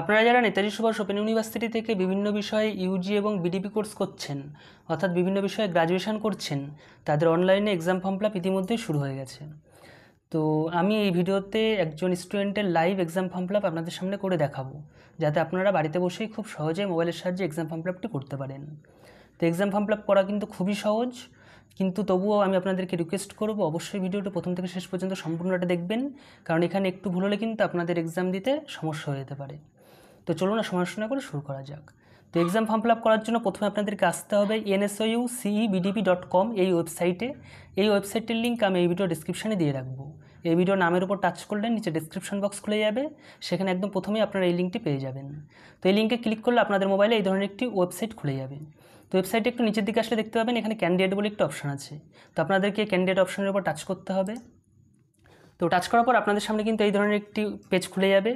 আপনারা যারা Netaji Subhash open university থেকে বিভিন্ন বিষয়ে ইউজি এবং বিডিপি কোর্স করছেন অর্থাৎ বিভিন্ন বিষয়ে গ্রাজুয়েশন করছেন তাদের অনলাইনে এক্সাম ফর্ম ফিলাপ ইতিমধ্যেই শুরু হয়ে গেছে তো আমি এই ভিডিওতে একজন স্টুডেন্টের লাইভ এক্সাম ফর্ম ফিলাপ আপনাদের সামনে করে দেখাবো যাতে আপনারা বাড়িতে বসেই খুব সহজে মোবাইলের সাহায্যে এক্সাম ফর্ম ফিলাপটি করতে পারেন তো এক্সাম ফর্ম ফিলাপ করা কিন্তু খুবই সহজ কিন্তু তবুও আমি আপনাদেরকে রিকোয়েস্ট করব অবশ্যই ভিডিওটা প্রথম থেকে শেষ পর্যন্ত সম্পূর্ণটা দেখবেন কারণ এখানে একটু ভুল হলে কিন্তু আপনাদের এক্সাম দিতে সমস্যা হয়ে যেতে পারে তো চলুন না সময় শোনা করে শুরু করা যাক তো এক্সাম ফর্ম ফিল আপ করার জন্য প্রথমে আপনাদেরকে আসতে হবে এনএসওইউ সিই বিডিপি ডট কম এই ওয়েবসাইটে এই ওয়েবসাইটের লিঙ্ক আমি এই ভিডিও ডিসক্রিপশানে দিয়ে রাখবো এই ভিডিও নামের উপর টাচ করলে নিচে ডিসক্রিপশন বক্স খুলে যাবে সেখানে একদম প্রথমেই আপনারা এই লিঙ্কটি পেয়ে যাবেন তো এই লিঙ্কে ক্লিক করলে আপনাদের মোবাইলে এই ধরনের একটি ওয়েবসাইট খুলে যাবে তো ওয়েবসাইটে একটু নিচের দিকে আসলে দেখতে পাবেন এখানে ক্যান্ডিডেট বলে একটি অপশান আছে তো আপনাদেরকে ক্যান্ডিডেট অপশনের উপর টাচ করতে হবে তো টাচ করার পর আপনাদের সামনে কিন্তু এই ধরনের একটি পেজ খুলে যাবে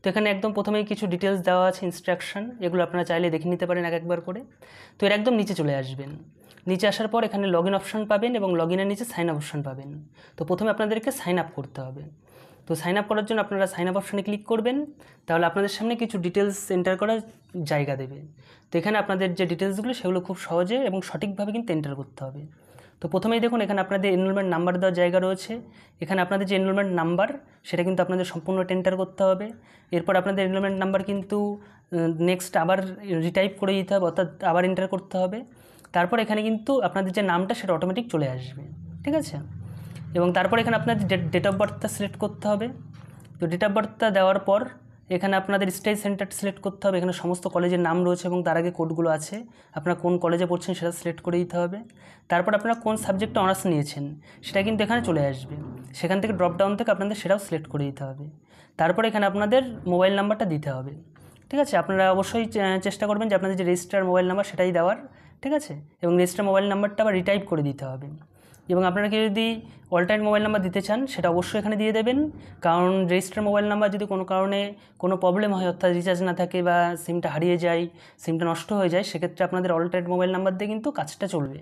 তো এখানে একদম প্রথমেই কিছু ডিটেলস দেওয়া আছে ইনস্ট্রাকশান এগুলো আপনারা চাইলে দেখে নিতে পারেন এক একবার করে তো এর একদম নিচে চলে আসবেন নিচে আসার পর এখানে লগ অপশন অপশান পাবেন এবং লগ ইনের নিচে সাইন আপ অপশান পাবেন তো প্রথমে আপনাদেরকে সাইন আপ করতে হবে তো সাইন আপ করার জন্য আপনারা সাইন আপ অপশানে ক্লিক করবেন তাহলে আপনাদের সামনে কিছু ডিটেলস এন্টার করার জায়গা দেবে তো এখানে আপনাদের যে ডিটেলসগুলো সেগুলো খুব সহজে এবং সঠিকভাবে কিন্তু এন্টার করতে হবে তো প্রথমেই দেখুন এখানে আপনাদের এনরোলমেন্ট নাম্বার দেওয়ার জায়গা রয়েছে এখানে আপনাদের যে এনরোলমেন্ট নাম্বার সেটা কিন্তু আপনাদের সম্পূর্ণ টেন্টার করতে হবে এরপর আপনাদের এনরোলমেন্ট নাম্বার কিন্তু নেক্সট আবার রিটাইপ করে দিতে হবে অর্থাৎ আবার এন্টার করতে হবে তারপর এখানে কিন্তু আপনাদের যে নামটা সেটা অটোমেটিক চলে আসবে ঠিক আছে এবং তারপর এখানে আপনাদের ডেট অফ বার্থটা সিলেক্ট করতে হবে তো ডেট অফ বার্থটা দেওয়ার পর এখানে আপনাদের স্টেজ সেন্টারটা সিলেক্ট করতে হবে এখানে সমস্ত কলেজের নাম রয়েছে এবং তার আগে কোডগুলো আছে আপনারা কোন কলেজে পড়ছেন সেটা সিলেক্ট করে দিতে হবে তারপর আপনারা কোন সাবজেক্টে অনার্স নিয়েছেন সেটা কিন্তু এখানে চলে আসবে সেখান থেকে ড্রপডাউন থেকে আপনাদের সেটাও সিলেক্ট করে দিতে হবে তারপর এখানে আপনাদের মোবাইল নাম্বারটা দিতে হবে ঠিক আছে আপনারা অবশ্যই চেষ্টা করবেন যে আপনাদের যে রেজিস্টার মোবাইল নাম্বার সেটাই দেওয়ার ঠিক আছে এবং রেজিস্টার মোবাইল নাম্বারটা আবার রিটাইপ করে দিতে হবে এবং আপনারা যদি অল্টারনেট মোবাইল নাম্বার দিতে চান সেটা অবশ্যই এখানে দিয়ে দেবেন কারণ রেজিস্টার মোবাইল নাম্বার যদি কোনো কারণে কোনো প্রবলেম হয় অর্থাৎ রিচার্জ না থাকে বা সিমটা হারিয়ে যায় সিমটা নষ্ট হয়ে যায় সেক্ষেত্রে আপনাদের অল্টারনেট মোবাইল নাম্বার দিয়ে কিন্তু কাজটা চলবে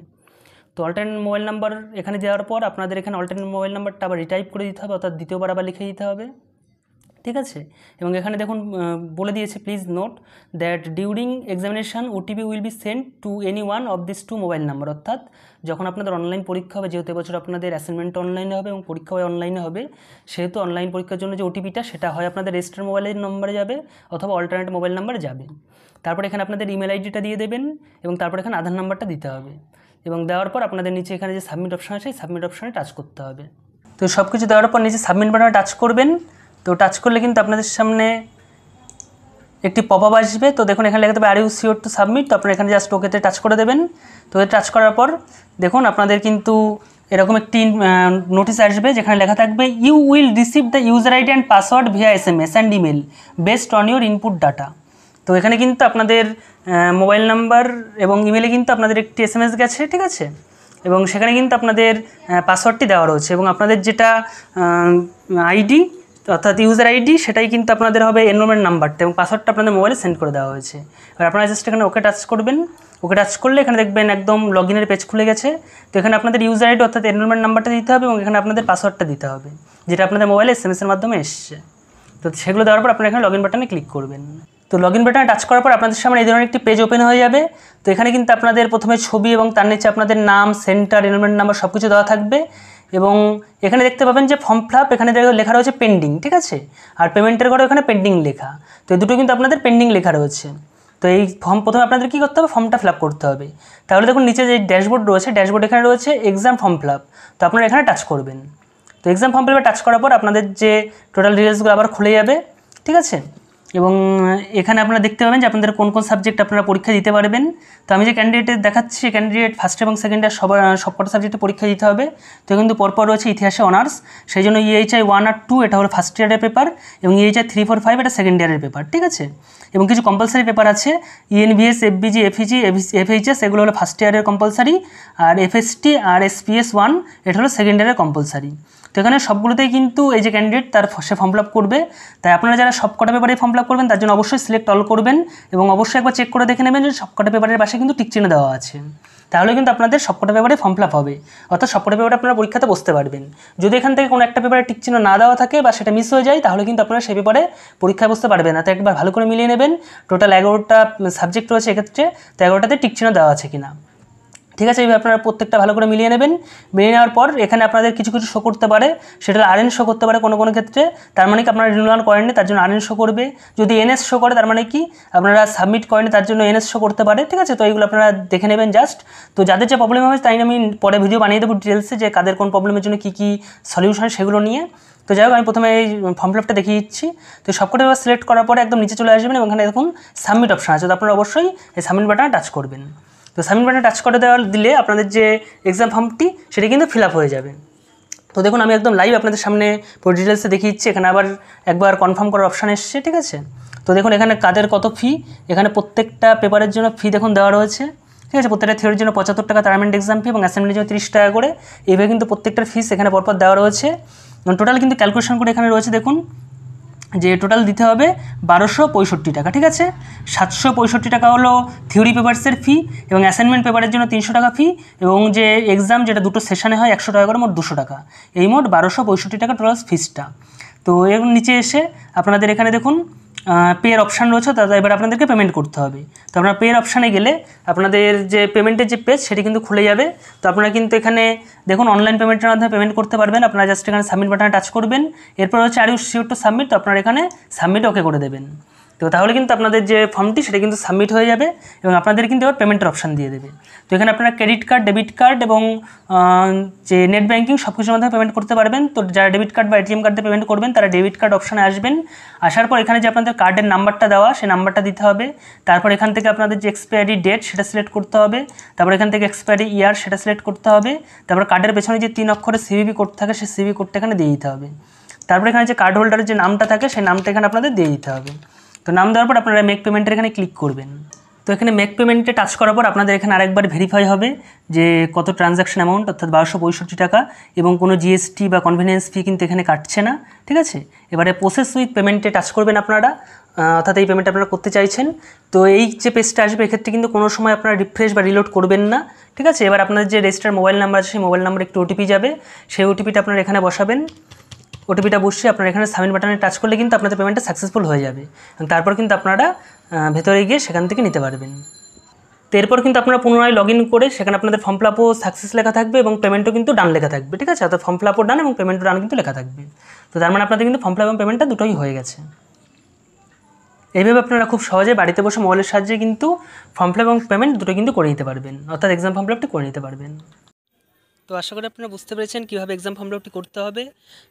তো অল্টারনেট মোবাইল নাম্বার এখানে দেওয়ার পর আপনাদের এখানে অল্টারনেট মোবাইল নাম্বারটা আবার রিটাইপ করে দিতে হবে অর্থাৎ দ্বিতীয়বার আবার লিখে দিতে হবে ঠিক আছে এবং এখানে দেখুন বলে দিয়েছে please note that during examination OTP will be send to any one of this two mobile number অর্থাৎ যখন আপনাদের অনলাইন পরীক্ষা হবে যেহেতু এবছর আপনাদের অ্যাসাইনমেন্ট অনলাইনে হবে এবং পরীক্ষা হয় অনলাইনে হবে সেহেতু অনলাইন পরীক্ষার জন্য যে ওটিপিটা সেটা হয় আপনাদের রেজিস্টার মোবাইলের নম্বরে যাবে অথবা অল্টারনেট মোবাইল নাম্বারে যাবে তারপর এখানে আপনাদের ইমেল আইডিটা দিয়ে দেবেন এবং তারপর এখানে আধার নাম্বারটা দিতে হবে এবং দেওয়ার পর আপনাদের নিচে এখানে যে সাবমিট অপশান আছে সাবমিট অপশানে টাচ করতে হবে তো সব কিছু দেওয়ার পর নিচে সাবমিট বাটনে টাচ করবেন তো টাচ করলে কিন্তু আপনাদের সামনে একটি পপ আপ আসবে তো দেখুন এখানে লেখা দেবে are you sure to submit তো আপনারা এখানে জাস্ট ওকেতে টাচ করে দেবেন তো টাচ করার পর দেখুন আপনাদের কিন্তু এরকম একটি নোটিস আসবে যেখানে লেখা থাকবে you will receive the user ID and password via S M S and email based on your input data তো এখানে কিন্তু আপনাদের মোবাইল নাম্বার এবং ইমেলে কিন্তু আপনাদের একটি এস এম এস গেছে ঠিক আছে এবং সেখানে কিন্তু আপনাদের পাসওয়ার্ডটি দেওয়া রয়েছে এবং আপনাদের যেটা আইডি অর্থাৎ ইউজার আইডি সেটাই কিন্তু আপনাদের হবে এনরোলমেন্ট নাম্বারটা এবং পাসওয়ার্ডটা আপনাদের মোবাইলে সেন্ড করে দেওয়া হয়েছে এবার আপনারা জাস্ট এখানে ওকে টাচ করবেন ওকে টাচ করলে এখানে দেখবেন একদম লগ ইনের পেজ খুলে গেছে তো এখানে আপনাদের ইউজার আইডি অর্থাৎ এনরোলমেন্ট নাম্বারটা দিতে হবে এবং এখানে আপনাদের পাসওয়ার্ডটা দিতে হবে যেটা আপনাদের মোবাইলে এস এম এসের মাধ্যমে এসছে তো সেগুলো দেওয়ার পর আপনারা এখানে লগ ইন বাটনে ক্লিক করবেন তো লগ ইন বাটনে টাচ করার পর আপনাদের সামনে এই ধরনের একটি পেজ ওপেন হয়ে যাবে তো এখানে কিন্তু আপনাদের প্রথমে ছবি এবং তার নিচে আপনাদের নাম সেন্টার এনরোলমেন্ট নাম্বার সব কিছু দেওয়া থাকবে এবং এখানে দেখতে পাবেন যে ফর্ম ফ্লাপ এখানে লেখা রয়েছে পেন্ডিং ঠিক আছে আর পেমেন্টের ঘরে এখানে পেন্ডিং লেখা তো এই দুটো কিন্তু আপনাদের পেন্ডিং লেখা রয়েছে তো এই ফর্ম প্রথমে আপনাদের কী করতে হবে ফর্মটা ফিল করতে হবে তাহলে দেখুন নিচে যে ড্যাশবোর্ড রয়েছে ড্যাশবোর্ড এখানে রয়েছে এক্সাম ফর্ম ফিল তো আপনারা এখানে টাচ করবেন তো এক্সাম ফর্ম ফিল টাচ করার পর আপনাদের যে টোটাল ডিটেলসগুলো আবার খুলে যাবে ঠিক আছে এবং এখানে আপনারা দেখতে পাবেন যে আপনাদের কোন কোন সাবজেক্ট আপনারা পরীক্ষা দিতে পারবেন তো আমি যে ক্যান্ডিডেটের দেখাচ্ছি সেই ক্যান্ডিডেট ফার্স্ট এবং সেকেন্ডে সবার সবকটা সাবজেক্টে পরীক্ষা দিতে হবে তো কিন্তু পরপর রয়েছে ইতিহাসে অনার্স সেই জন্য ইএইচআই e ওয়ান আর টু এটা হলো ফার্স্ট ইয়ারের পেপার এবং ইএইচআই থ্রি ফোর ফাইভ এটা সেকেন্ড ইয়ারের পেপার ঠিক আছে এবং কিছু কম্পালসারি পেপার আছে ইএনভিএস এফবিজি এফইজি এফএইচএস এগুলো হলো ফার্স্ট ইয়ারের কম্পালসারি আর এফএসটি আর এসপিএস ওয়ান এটা হলো সেকেন্ড ইয়ারের কম্পালসারি তো এখানে সবগুলোতেই কিন্তু এই যে ক্যান্ডিডেট তার সে ফর্ম ফিল আপ করবে তাই আপনারা যারা সবকটা পেপারে ফর্ম করবেন তার জন্য অবশ্যই সিলেক্ট অল করবেন এবং অবশ্যই একবার চেক করে দেখে নেবেন যে সবকটা পেপারের পাশে কিন্তু টিক চিহ্ন দেওয়া আছে তাহলে কিন্তু আপনাদের সবকটা পেপারে ফর্ম ফিল হবে অর্থাৎ সবকটা পেপারে আপনারা পরীক্ষাতে বসতে পারবেন যদি এখান থেকে কোনো একটা পেপারে টিক চিহ্ন না দেওয়া থাকে বা সেটা মিস হয়ে যায় তাহলে কিন্তু আপনারা সেই পেপারে পরীক্ষায় বসতে পারবেন না তো একবার ভালো করে মিলিয়ে নেবেন টোটাল এগারোটা সাবজেক্ট রয়েছে এক্ষেত্রে তো এগারোটাতে টিক চিহ্ন দেওয়া আছে কিনা ঠিক আছে এইভাবে আপনারা প্রত্যেকটা ভালো করে মিলিয়ে নেবেন মিলিয়ে নেওয়ার পর এখানে আপনাদের কিছু কিছু শো করতে পারে সেটা আর এন শো করতে পারে কোনো কোনো ক্ষেত্রে তার মানে কি আপনারা রিনুয়াল করেননি তার জন্য এন শো করবে যদি এনএস শো করে তার মানে কি আপনারা সাবমিট করেন তার জন্য এনএস শো করতে পারে ঠিক আছে তো এইগুলো আপনারা দেখে নেবেন জাস্ট তো যাদের যে প্রবলেম হবে তাই আমি পরে ভিডিও বানিয়ে দেবো ডিটেলসে যে কাদের কোন প্রবলেমের জন্য কী কী সলিউশন সেগুলো নিয়ে তো যাই হোক আমি প্রথমে এই ফর্ম ফিলাপটা দেখিয়ে দিচ্ছি তো সবকটা এবার সিলেক্ট করার পরে একদম নিচে চলে আসবেন এবং এখানে দেখুন সাবমিট অপশান আছে তো আপনারা অবশ্যই এই সাবমিট বাটন টাচ করবেন তো সাবমিট বাটনে টাচ করে দেওয়া দিলে আপনাদের যে এক্সাম ফর্মটি সেটি কিন্তু ফিল হয়ে যাবে তো দেখুন আমি একদম লাইভ আপনাদের সামনে পুরো ডিটেলসে দেখিয়েছি এখানে আবার একবার কনফার্ম করার অপশান এসছে ঠিক আছে তো দেখুন এখানে কাদের কত ফি এখানে প্রত্যেকটা পেপারের জন্য ফি দেখুন দেওয়া রয়েছে ঠিক আছে প্রত্যেকটা থিওরির জন্য পঁচাত্তর টাকা তারমেন্ট এক্সাম ফি এবং অ্যাসেম্বলির জন্য তিরিশ টাকা করে এইভাবে কিন্তু প্রত্যেকটার ফিস এখানে পরপর দেওয়া রয়েছে টোটাল কিন্তু ক্যালকুলেশন করে এখানে রয়েছে দেখুন যে টোটাল দিতে হবে বারোশো পঁয়ষট্টি টাকা ঠিক আছে সাতশো পঁয়ষট্টি টাকা হলো থিওরি পেপার্সের ফি এবং অ্যাসাইনমেন্ট পেপারের জন্য তিনশো টাকা ফি এবং যে এক্সাম যেটা দুটো সেশনে হয় একশো টাকা করে মোট দুশো টাকা এই মোট বারোশো পঁয়ষট্টি টাকা টোটাল ফিসটা তো এর নিচে এসে আপনাদের এখানে দেখুন পেয়ের অপশান রয়েছে তাদের এবার আপনাদেরকে পেমেন্ট করতে হবে তো আপনারা পেয়ের অপশানে গেলে আপনাদের যে পেমেন্টের যে পেজ সেটি কিন্তু খুলে যাবে তো আপনারা কিন্তু এখানে দেখুন অনলাইন পেমেন্টের মাধ্যমে পেমেন্ট করতে পারবেন আপনারা জাস্ট এখানে সাবমিট বাটনে টাচ করবেন এরপর হচ্ছে are you sure to submit তো আপনারা এখানে সাবমিট ওকে করে দেবেন তো তাহলে কিন্তু আপনাদের যে ফর্মটি সেটা কিন্তু সাবমিট হয়ে যাবে এবং আপনাদের কিন্তু এবার পেমেন্টের অপশান দিয়ে দেবে তো এখানে আপনারা ক্রেডিট কার্ড ডেবিট কার্ড এবং যে নেট ব্যাঙ্কিং সব কিছুর মাধ্যমে পেমেন্ট করতে পারবেন তো যারা ডেবিট কার্ড বা এটিএম কার্ডে পেমেন্ট করবেন তারা ডেবিট কার্ড অপশানে আসবেন আসার পর এখানে যে আপনাদের কার্ডের নাম্বারটা দেওয়া সেই নাম্বারটা দিতে হবে তারপর এখান থেকে আপনাদের যে এক্সপায়ারি ডেট সেটা সিলেক্ট করতে হবে তারপর এখান থেকে এক্সপায়ারি ইয়ার সেটা সিলেক্ট করতে হবে তারপর কার্ডের পেছনে যে তিন অক্ষরে সিভিবি কোড থাকে সেই সিভি কোডটা এখানে দিয়ে দিতে হবে তারপর এখানে যে কার্ড হোল্ডারের যে নামটা থাকে সেই নামটা এখানে আপনাদের দিয়ে দিতে হবে তো নাম দেওয়ার পর আপনারা মেক পেমেন্টের এখানে ক্লিক করবেন তো এখানে মেক পেমেন্টে টাচ করার পর আপনাদের এখানে আরেকবার ভেরিফাই হবে যে কত ট্রানজ্যাকশন অ্যামাউন্ট অর্থাৎ বারোশো পঁয়ষট্টি টাকা এবং কোনো জিএসটি বা কনভিনিয়েন্স ফি কিন্তু এখানে কাটছে না ঠিক আছে এবারে প্রসেস উইথ পেমেন্টে টাচ করবেন আপনারা অর্থাৎ এই পেমেন্ট আপনারা করতে চাইছেন তো এই যে পেজটা আসবে এক্ষেত্রে কিন্তু কোনো সময় আপনারা রিফ্রেশ বা রিলোড করবেন না ঠিক আছে এবার আপনার যে রেজিস্টার মোবাইল নাম্বার আছে সেই মোবাইল নাম্বার একটু ওটিপি যাবে সেই ওটিপিটা আপনারা এখানে বসাবেন ওটিপিটা বসিয়ে আপনারা এখানে সাবমিট বাটনে টাচ করলে কিন্তু আপনাদের পেমেন্টটা সাকসেসফুল হয়ে যাবে এবং তারপর কিন্তু আপনারা ভেতরে গিয়ে সেখান থেকে নিতে পারবেন তো এরপর কিন্তু আপনারা পুনরায় লগ করে সেখানে আপনাদের ফর্ম ফিল আপও সাকসেস লেখা থাকবে এবং পেমেন্টও কিন্তু ডান লেখা থাকবে ঠিক আছে অর্থাৎ ফর্ম ফিল আপও ডান এবং পেমেন্টও ডান কিন্তু লেখা থাকবে তো তার মানে আপনাদের কিন্তু ফর্ম ফিল এবং পেমেন্টটা দুটোই হয়ে গেছে এইভাবে আপনারা খুব সহজে বাড়িতে বসে মোবাইলের সাহায্যে কিন্তু ফর্ম ফিল এবং পেমেন্ট দুটো কিন্তু করে নিতে পারবেন অর্থাৎ এক্সাম ফর্ম ফিল করে নিতে পারবেন তো আশা করি আপনারা বুঝতে পেরেছেন কীভাবে এক্সাম ফর্ম ফিলাপটি করতে হবে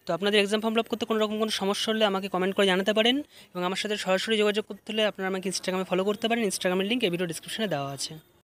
তো আপনাদের এক্সাম ফর্ম ফিলাপ করতে কোনো রকম কোনো সমস্যা হলে আমাকে কমেন্ট করে জানাতে পারেন এবং আমার সাথে সরাসরি যোগাযোগ করতে হলে আপনারা আমাকে ইনস্টাগ্রামে ফলো করতে পারেন ইনস্টাগ্রামের লিঙ্ক এই ভিডিও ডিসক্রিপশনে দেওয়া আছে